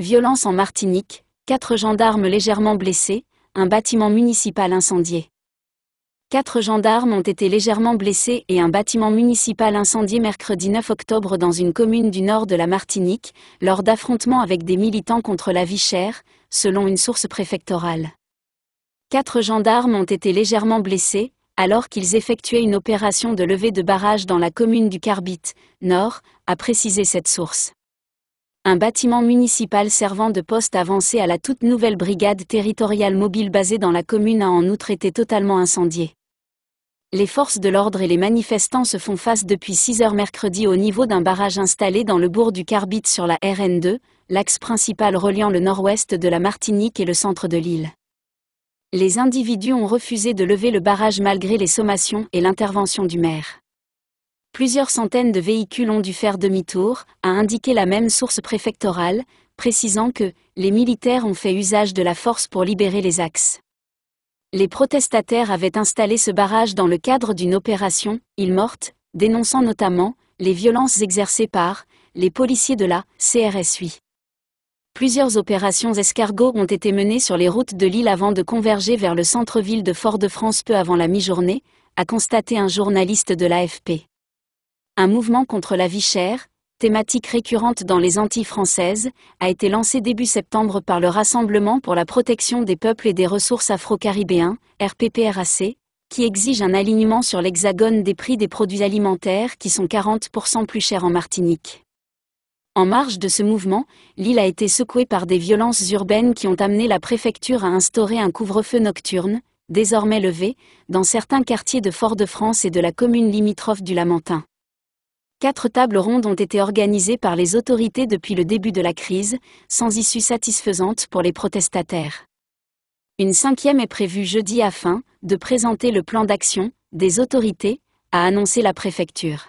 Violence en Martinique, quatre gendarmes légèrement blessés, un bâtiment municipal incendié. Quatre gendarmes ont été légèrement blessés et un bâtiment municipal incendié mercredi 9 octobre dans une commune du nord de la Martinique, lors d'affrontements avec des militants contre la vie chère, selon une source préfectorale. Quatre gendarmes ont été légèrement blessés, alors qu'ils effectuaient une opération de levée de barrage dans la commune du Carbit, nord, a précisé cette source un bâtiment municipal servant de poste avancé à la toute nouvelle brigade territoriale mobile basée dans la commune a en outre été totalement incendié. Les forces de l'ordre et les manifestants se font face depuis 6 heures mercredi au niveau d'un barrage installé dans le bourg du Carbit sur la RN2, l'axe principal reliant le nord-ouest de la Martinique et le centre de l'île. Les individus ont refusé de lever le barrage malgré les sommations et l'intervention du maire plusieurs centaines de véhicules ont dû faire demi-tour, a indiqué la même source préfectorale, précisant que les militaires ont fait usage de la force pour libérer les axes. Les protestataires avaient installé ce barrage dans le cadre d'une opération, Île Morte, dénonçant notamment les violences exercées par les policiers de la CRS-8. Plusieurs opérations escargots ont été menées sur les routes de l'île avant de converger vers le centre-ville de Fort-de-France peu avant la mi-journée, a constaté un journaliste de l'AFP. Un mouvement contre la vie chère, thématique récurrente dans les Antilles françaises, a été lancé début septembre par le Rassemblement pour la protection des peuples et des ressources afro-caribéens, RPPRAC, qui exige un alignement sur l'hexagone des prix des produits alimentaires qui sont 40% plus chers en Martinique. En marge de ce mouvement, l'île a été secouée par des violences urbaines qui ont amené la préfecture à instaurer un couvre-feu nocturne, désormais levé, dans certains quartiers de Fort-de-France et de la commune limitrophe du Lamentin. Quatre tables rondes ont été organisées par les autorités depuis le début de la crise, sans issue satisfaisante pour les protestataires. Une cinquième est prévue jeudi afin de présenter le plan d'action des autorités, a annoncé la préfecture.